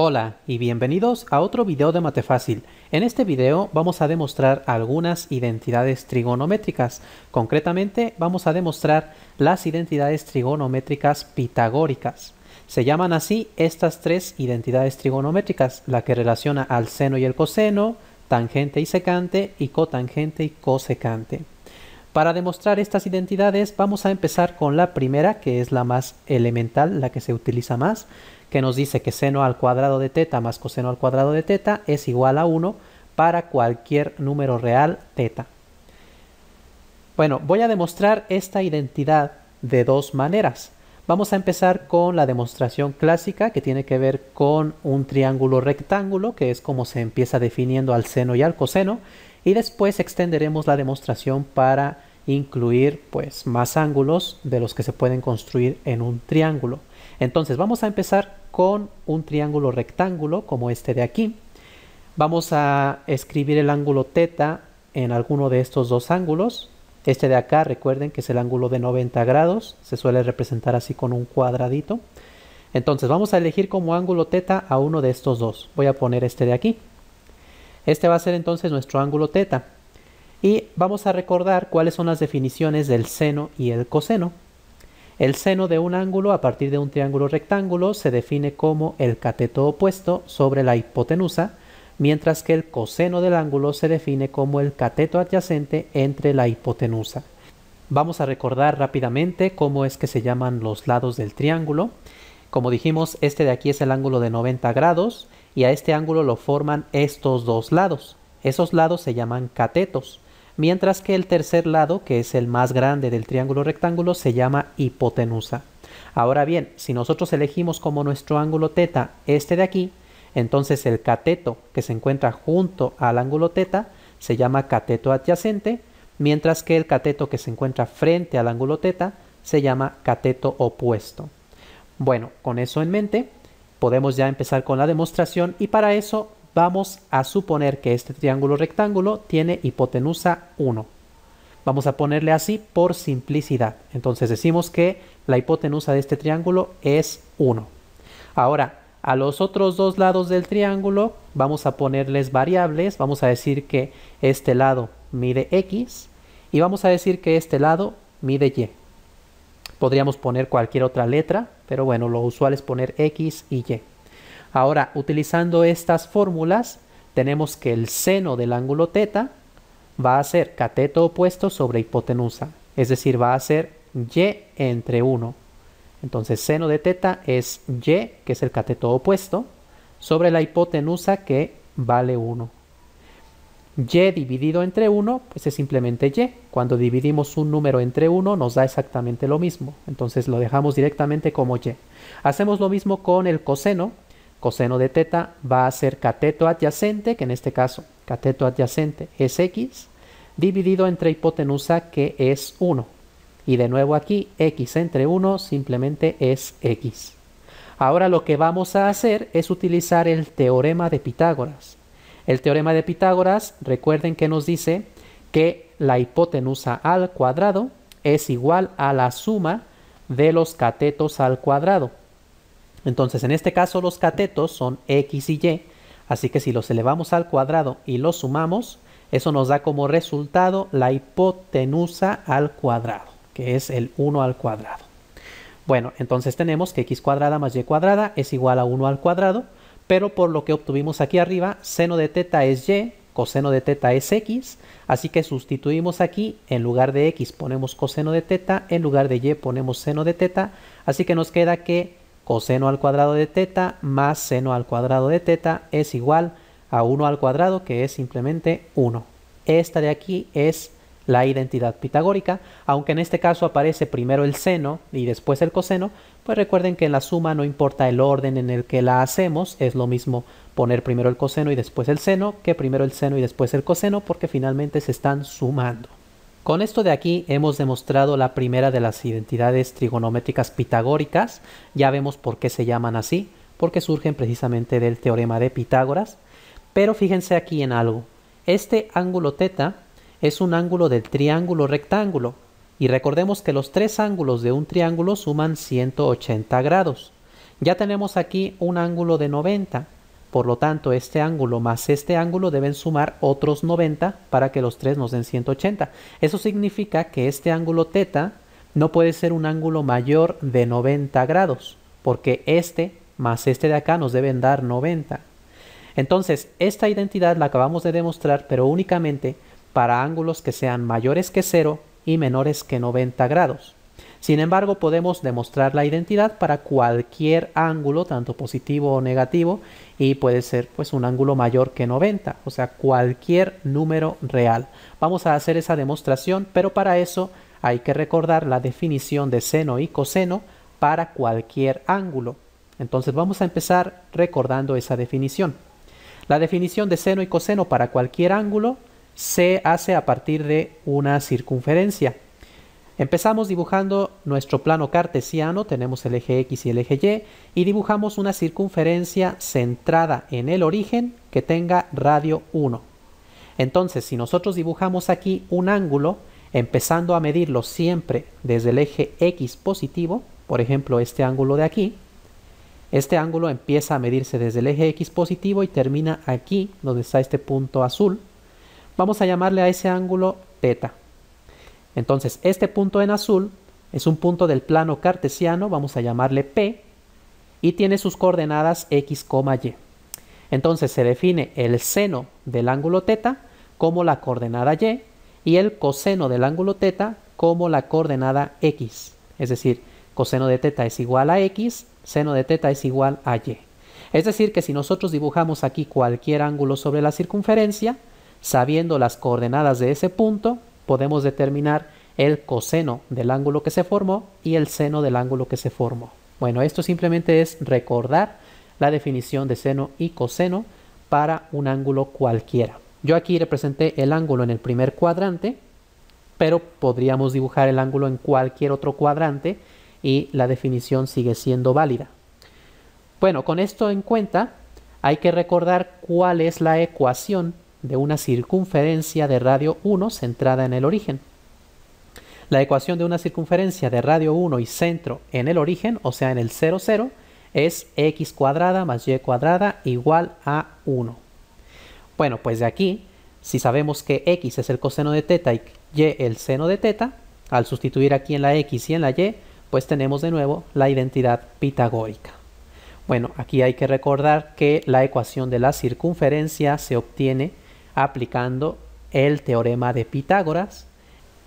Hola y bienvenidos a otro video de Matefácil. En este video vamos a demostrar algunas identidades trigonométricas. Concretamente vamos a demostrar las identidades trigonométricas pitagóricas. Se llaman así estas tres identidades trigonométricas, la que relaciona al seno y el coseno, tangente y secante y cotangente y cosecante. Para demostrar estas identidades vamos a empezar con la primera que es la más elemental, la que se utiliza más, que nos dice que seno al cuadrado de teta más coseno al cuadrado de teta es igual a 1 para cualquier número real teta. Bueno, voy a demostrar esta identidad de dos maneras. Vamos a empezar con la demostración clásica que tiene que ver con un triángulo rectángulo, que es como se empieza definiendo al seno y al coseno, y después extenderemos la demostración para incluir pues más ángulos de los que se pueden construir en un triángulo. Entonces vamos a empezar con un triángulo rectángulo como este de aquí. Vamos a escribir el ángulo θ en alguno de estos dos ángulos. Este de acá, recuerden que es el ángulo de 90 grados, se suele representar así con un cuadradito. Entonces vamos a elegir como ángulo θ a uno de estos dos. Voy a poner este de aquí. Este va a ser entonces nuestro ángulo θ. Y vamos a recordar cuáles son las definiciones del seno y el coseno. El seno de un ángulo a partir de un triángulo rectángulo se define como el cateto opuesto sobre la hipotenusa, mientras que el coseno del ángulo se define como el cateto adyacente entre la hipotenusa. Vamos a recordar rápidamente cómo es que se llaman los lados del triángulo. Como dijimos, este de aquí es el ángulo de 90 grados y a este ángulo lo forman estos dos lados. Esos lados se llaman catetos mientras que el tercer lado, que es el más grande del triángulo rectángulo, se llama hipotenusa. Ahora bien, si nosotros elegimos como nuestro ángulo teta este de aquí, entonces el cateto que se encuentra junto al ángulo teta se llama cateto adyacente, mientras que el cateto que se encuentra frente al ángulo teta se llama cateto opuesto. Bueno, con eso en mente, podemos ya empezar con la demostración y para eso vamos a suponer que este triángulo rectángulo tiene hipotenusa 1. Vamos a ponerle así por simplicidad. Entonces decimos que la hipotenusa de este triángulo es 1. Ahora, a los otros dos lados del triángulo vamos a ponerles variables. Vamos a decir que este lado mide x y vamos a decir que este lado mide y. Podríamos poner cualquier otra letra, pero bueno, lo usual es poner x y y. Ahora, utilizando estas fórmulas, tenemos que el seno del ángulo teta va a ser cateto opuesto sobre hipotenusa, es decir, va a ser y entre 1. Entonces, seno de teta es y, que es el cateto opuesto, sobre la hipotenusa que vale 1. Y dividido entre 1, pues es simplemente Y. Cuando dividimos un número entre 1 nos da exactamente lo mismo. Entonces lo dejamos directamente como Y. Hacemos lo mismo con el coseno, Coseno de teta va a ser cateto adyacente, que en este caso cateto adyacente es x, dividido entre hipotenusa que es 1. Y de nuevo aquí x entre 1 simplemente es x. Ahora lo que vamos a hacer es utilizar el teorema de Pitágoras. El teorema de Pitágoras, recuerden que nos dice que la hipotenusa al cuadrado es igual a la suma de los catetos al cuadrado. Entonces, en este caso los catetos son x y y, así que si los elevamos al cuadrado y los sumamos, eso nos da como resultado la hipotenusa al cuadrado, que es el 1 al cuadrado. Bueno, entonces tenemos que x cuadrada más y cuadrada es igual a 1 al cuadrado, pero por lo que obtuvimos aquí arriba, seno de teta es y, coseno de teta es x, así que sustituimos aquí, en lugar de x ponemos coseno de teta, en lugar de y ponemos seno de teta, así que nos queda que coseno al cuadrado de teta más seno al cuadrado de teta es igual a 1 al cuadrado, que es simplemente 1. Esta de aquí es la identidad pitagórica, aunque en este caso aparece primero el seno y después el coseno, pues recuerden que en la suma no importa el orden en el que la hacemos, es lo mismo poner primero el coseno y después el seno, que primero el seno y después el coseno, porque finalmente se están sumando. Con esto de aquí hemos demostrado la primera de las identidades trigonométricas pitagóricas. Ya vemos por qué se llaman así, porque surgen precisamente del teorema de Pitágoras. Pero fíjense aquí en algo. Este ángulo θ es un ángulo del triángulo rectángulo. Y recordemos que los tres ángulos de un triángulo suman 180 grados. Ya tenemos aquí un ángulo de 90. Por lo tanto, este ángulo más este ángulo deben sumar otros 90 para que los tres nos den 180. Eso significa que este ángulo θ no puede ser un ángulo mayor de 90 grados, porque este más este de acá nos deben dar 90. Entonces, esta identidad la acabamos de demostrar, pero únicamente para ángulos que sean mayores que 0 y menores que 90 grados. Sin embargo, podemos demostrar la identidad para cualquier ángulo, tanto positivo o negativo, y puede ser pues un ángulo mayor que 90, o sea, cualquier número real. Vamos a hacer esa demostración, pero para eso hay que recordar la definición de seno y coseno para cualquier ángulo. Entonces vamos a empezar recordando esa definición. La definición de seno y coseno para cualquier ángulo se hace a partir de una circunferencia. Empezamos dibujando nuestro plano cartesiano, tenemos el eje X y el eje Y, y dibujamos una circunferencia centrada en el origen que tenga radio 1. Entonces, si nosotros dibujamos aquí un ángulo, empezando a medirlo siempre desde el eje X positivo, por ejemplo este ángulo de aquí, este ángulo empieza a medirse desde el eje X positivo y termina aquí, donde está este punto azul. Vamos a llamarle a ese ángulo θ. Entonces, este punto en azul es un punto del plano cartesiano, vamos a llamarle P, y tiene sus coordenadas x, y. Entonces se define el seno del ángulo θ como la coordenada y y el coseno del ángulo θ como la coordenada x. Es decir, coseno de teta es igual a x, seno de teta es igual a y. Es decir, que si nosotros dibujamos aquí cualquier ángulo sobre la circunferencia, sabiendo las coordenadas de ese punto, podemos determinar el coseno del ángulo que se formó y el seno del ángulo que se formó. Bueno, esto simplemente es recordar la definición de seno y coseno para un ángulo cualquiera. Yo aquí representé el ángulo en el primer cuadrante, pero podríamos dibujar el ángulo en cualquier otro cuadrante y la definición sigue siendo válida. Bueno, con esto en cuenta, hay que recordar cuál es la ecuación de una circunferencia de radio 1 centrada en el origen. La ecuación de una circunferencia de radio 1 y centro en el origen, o sea en el 0, 0, es x cuadrada más y cuadrada igual a 1. Bueno, pues de aquí, si sabemos que x es el coseno de teta y y el seno de teta, al sustituir aquí en la x y en la y, pues tenemos de nuevo la identidad pitagórica. Bueno, aquí hay que recordar que la ecuación de la circunferencia se obtiene aplicando el teorema de Pitágoras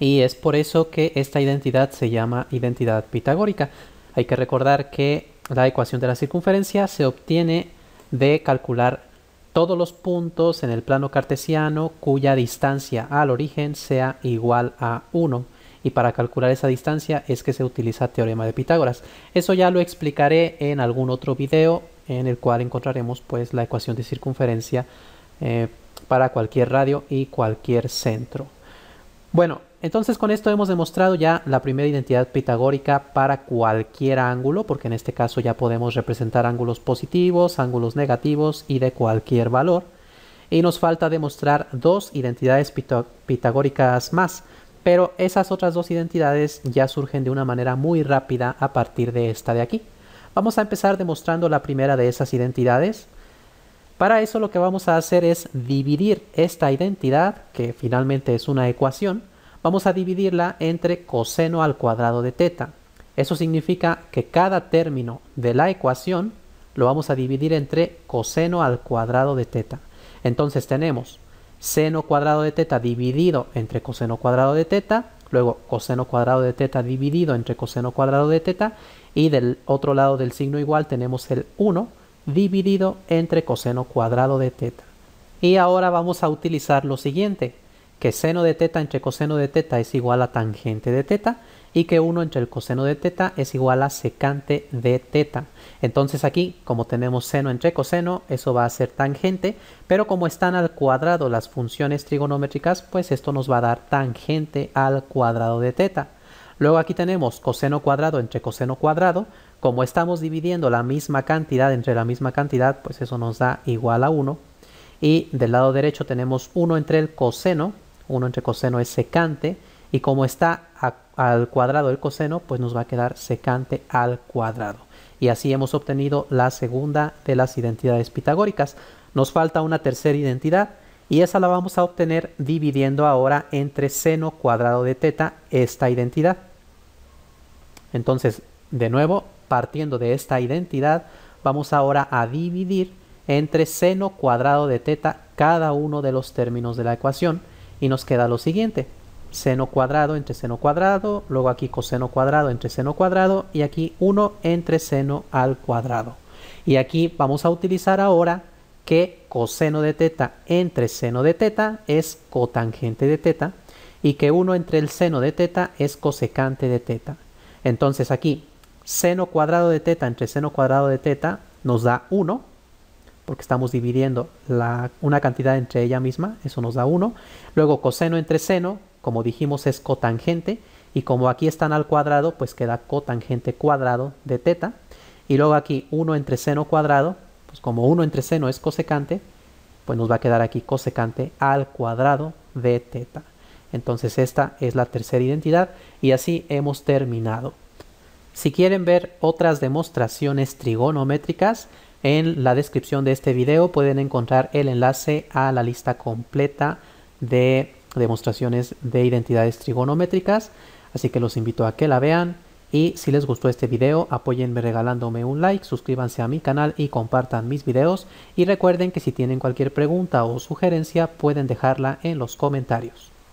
y es por eso que esta identidad se llama identidad pitagórica. Hay que recordar que la ecuación de la circunferencia se obtiene de calcular todos los puntos en el plano cartesiano cuya distancia al origen sea igual a 1. Y para calcular esa distancia es que se utiliza el teorema de Pitágoras. Eso ya lo explicaré en algún otro video en el cual encontraremos pues la ecuación de circunferencia eh, para cualquier radio y cualquier centro. Bueno, entonces con esto hemos demostrado ya la primera identidad pitagórica para cualquier ángulo, porque en este caso ya podemos representar ángulos positivos, ángulos negativos y de cualquier valor. Y nos falta demostrar dos identidades pitagóricas más, pero esas otras dos identidades ya surgen de una manera muy rápida a partir de esta de aquí. Vamos a empezar demostrando la primera de esas identidades, para eso lo que vamos a hacer es dividir esta identidad, que finalmente es una ecuación, vamos a dividirla entre coseno al cuadrado de teta. Eso significa que cada término de la ecuación lo vamos a dividir entre coseno al cuadrado de teta. Entonces tenemos seno cuadrado de teta dividido entre coseno cuadrado de teta, luego coseno cuadrado de teta dividido entre coseno cuadrado de teta, y del otro lado del signo igual tenemos el 1, dividido entre coseno cuadrado de teta. Y ahora vamos a utilizar lo siguiente, que seno de teta entre coseno de teta es igual a tangente de teta y que 1 entre el coseno de teta es igual a secante de teta. Entonces aquí, como tenemos seno entre coseno, eso va a ser tangente, pero como están al cuadrado las funciones trigonométricas, pues esto nos va a dar tangente al cuadrado de teta. Luego aquí tenemos coseno cuadrado entre coseno cuadrado, como estamos dividiendo la misma cantidad entre la misma cantidad, pues eso nos da igual a 1. Y del lado derecho tenemos 1 entre el coseno, 1 entre coseno es secante, y como está al cuadrado el coseno, pues nos va a quedar secante al cuadrado. Y así hemos obtenido la segunda de las identidades pitagóricas. Nos falta una tercera identidad, y esa la vamos a obtener dividiendo ahora entre seno cuadrado de teta esta identidad. Entonces, de nuevo, Partiendo de esta identidad, vamos ahora a dividir entre seno cuadrado de teta cada uno de los términos de la ecuación y nos queda lo siguiente seno cuadrado entre seno cuadrado, luego aquí coseno cuadrado entre seno cuadrado y aquí 1 entre seno al cuadrado. Y aquí vamos a utilizar ahora que coseno de teta entre seno de teta es cotangente de teta y que 1 entre el seno de teta es cosecante de teta. Entonces aquí seno cuadrado de teta entre seno cuadrado de teta nos da 1, porque estamos dividiendo una cantidad entre ella misma, eso nos da 1. Luego coseno entre seno, como dijimos, es cotangente, y como aquí están al cuadrado, pues queda cotangente cuadrado de teta. Y luego aquí 1 entre seno cuadrado, pues como 1 entre seno es cosecante, pues nos va a quedar aquí cosecante al cuadrado de teta. Entonces esta es la tercera identidad y así hemos terminado. Si quieren ver otras demostraciones trigonométricas, en la descripción de este video pueden encontrar el enlace a la lista completa de demostraciones de identidades trigonométricas, así que los invito a que la vean. Y si les gustó este video, apóyenme regalándome un like, suscríbanse a mi canal y compartan mis videos. Y recuerden que si tienen cualquier pregunta o sugerencia, pueden dejarla en los comentarios.